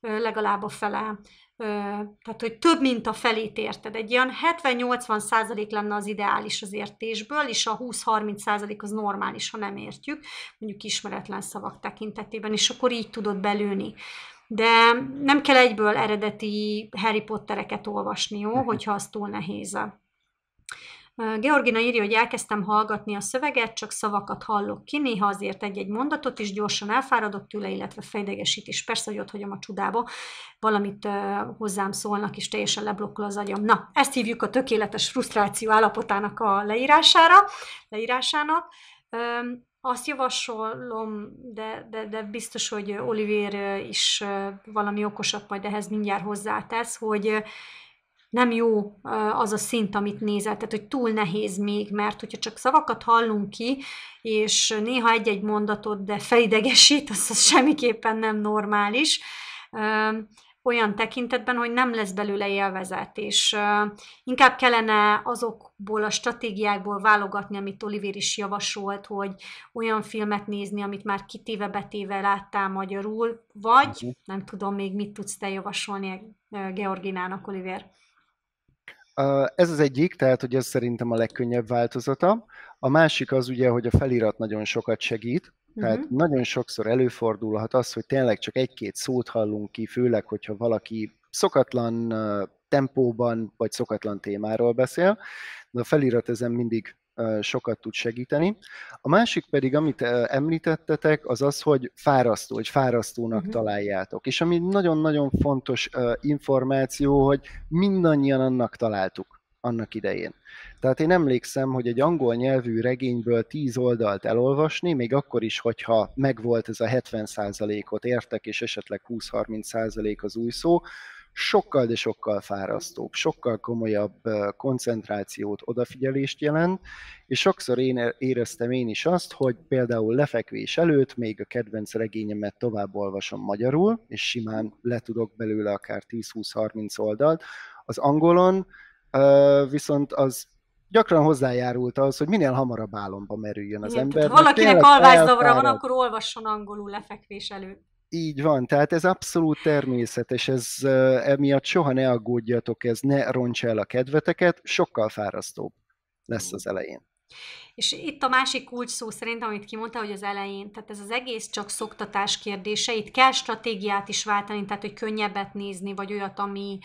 legalább a fele tehát hogy több mint a felét érted. Egy ilyen 70-80 százalék lenne az ideális az értésből, és a 20-30 százalék az normális, ha nem értjük, mondjuk ismeretlen szavak tekintetében, és akkor így tudod belőni. De nem kell egyből eredeti Harry Pottereket olvasni, jó, mhm. hogyha az túl nehéz. Georgina írja, hogy elkezdtem hallgatni a szöveget, csak szavakat hallok ki, néha azért egy-egy mondatot is gyorsan elfáradok tőle, illetve fejdegesít is. Persze, hogy ott hagyom a csodába, valamit hozzám szólnak, és teljesen leblokkol az agyam. Na, ezt hívjuk a tökéletes frusztráció állapotának a leírására, leírásának. Azt javasolom, de, de, de biztos, hogy Olivier is valami okosat majd ehhez mindjárt hozzátesz, hogy nem jó az a szint, amit nézel, tehát hogy túl nehéz még, mert hogyha csak szavakat hallunk ki, és néha egy-egy mondatot, de felidegesít, az, az semmiképpen nem normális, olyan tekintetben, hogy nem lesz belőle élvezet, és inkább kellene azokból a stratégiákból válogatni, amit Oliver is javasolt, hogy olyan filmet nézni, amit már kitéve betéve láttál magyarul, vagy mhm. nem tudom még mit tudsz te javasolni Georginának, Oliver. Ez az egyik, tehát hogy ez szerintem a legkönnyebb változata. A másik az ugye, hogy a felirat nagyon sokat segít, tehát uh-huh. nagyon sokszor előfordulhat az, hogy tényleg csak egy-két szót hallunk ki, főleg, hogyha valaki szokatlan tempóban vagy szokatlan témáról beszél, de a felirat ezen mindig sokat tud segíteni. A másik pedig, amit említettetek, az az, hogy fárasztó, hogy fárasztónak uh-huh. találjátok. És ami nagyon-nagyon fontos információ, hogy mindannyian annak találtuk annak idején. Tehát én emlékszem, hogy egy angol nyelvű regényből tíz oldalt elolvasni, még akkor is, hogyha megvolt ez a 70%-ot értek, és esetleg 20-30% az új szó, sokkal, de sokkal fárasztóbb, sokkal komolyabb koncentrációt, odafigyelést jelent, és sokszor én éreztem én is azt, hogy például lefekvés előtt még a kedvenc regényemet tovább olvasom magyarul, és simán le tudok belőle akár 10-20-30 oldalt. Az angolon viszont az gyakran hozzájárult az, hogy minél hamarabb álomba merüljön az Igen, ember. Ha valakinek alvázlavra van, akkor olvasson angolul lefekvés előtt. Így van, tehát ez abszolút természetes, ez emiatt soha ne aggódjatok, ez ne rontsa el a kedveteket, sokkal fárasztóbb lesz mm. az elején. És itt a másik kulcs szó szerintem, amit kimondta, hogy az elején, tehát ez az egész csak szoktatás kérdése, itt kell stratégiát is váltani, tehát hogy könnyebbet nézni, vagy olyat, ami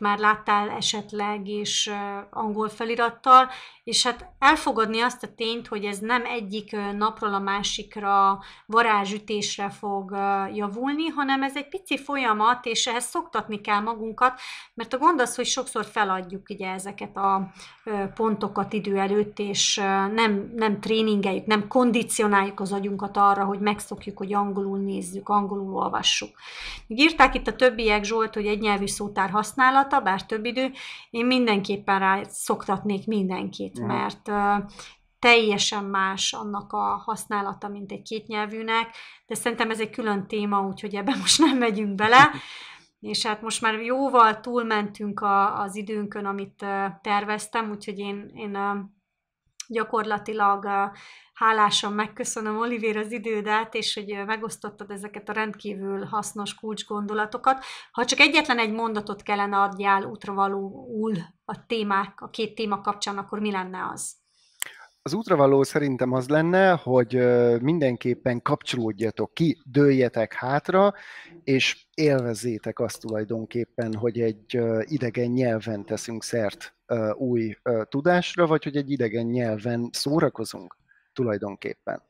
már láttál esetleg, és angol felirattal, és hát elfogadni azt a tényt, hogy ez nem egyik napról a másikra varázsütésre fog javulni, hanem ez egy pici folyamat, és ehhez szoktatni kell magunkat, mert a gond az, hogy sokszor feladjuk ugye ezeket a pontokat idő előtt, és és nem, nem tréningeljük, nem kondicionáljuk az agyunkat arra, hogy megszokjuk, hogy angolul nézzük, angolul olvassuk. Írták itt a többiek, Zsolt, hogy egy nyelvű szótár használata, bár több idő, én mindenképpen rá szoktatnék mindenkit, mert teljesen más annak a használata, mint egy kétnyelvűnek, de szerintem ez egy külön téma, úgyhogy ebben most nem megyünk bele. (laughs) És hát most már jóval túlmentünk a, az időnkön, amit terveztem, úgyhogy én, én gyakorlatilag hálásan megköszönöm Olivér az idődet, és hogy megosztottad ezeket a rendkívül hasznos kulcsgondolatokat. Ha csak egyetlen egy mondatot kellene adjál útravalóul a témák, a két téma kapcsán, akkor mi lenne az? az útra való szerintem az lenne, hogy mindenképpen kapcsolódjatok ki, dőljetek hátra, és élvezzétek azt tulajdonképpen, hogy egy idegen nyelven teszünk szert új tudásra, vagy hogy egy idegen nyelven szórakozunk tulajdonképpen.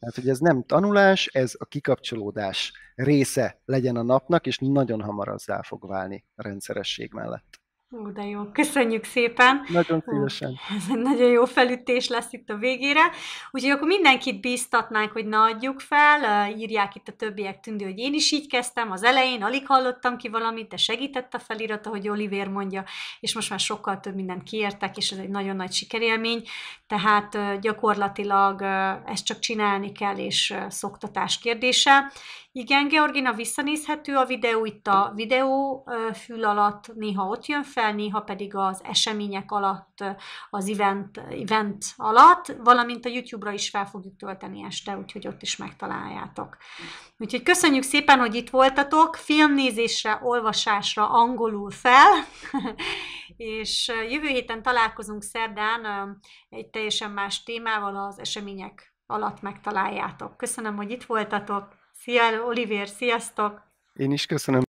Tehát, hogy ez nem tanulás, ez a kikapcsolódás része legyen a napnak, és nagyon hamar azzá fog válni a rendszeresség mellett. Ó, de jó, köszönjük szépen. Nagyon szívesen. Ez egy nagyon jó felütés lesz itt a végére. Úgyhogy akkor mindenkit bíztatnánk, hogy ne adjuk fel, írják itt a többiek tündő, hogy én is így kezdtem az elején, alig hallottam ki valamit, de segített a felirat, ahogy Oliver mondja, és most már sokkal több mindent kiértek, és ez egy nagyon nagy sikerélmény, tehát gyakorlatilag ezt csak csinálni kell, és szoktatás kérdése. Igen, Georgina, visszanézhető a videó itt a videó fül alatt, néha ott jön fel, el, néha pedig az események alatt, az event, event alatt, valamint a YouTube-ra is fel fogjuk tölteni este, úgyhogy ott is megtaláljátok. Úgyhogy köszönjük szépen, hogy itt voltatok, filmnézésre, olvasásra angolul fel, (laughs) és jövő héten találkozunk szerdán egy teljesen más témával az események alatt megtaláljátok. Köszönöm, hogy itt voltatok. Szia, Oliver, sziasztok! Én is köszönöm.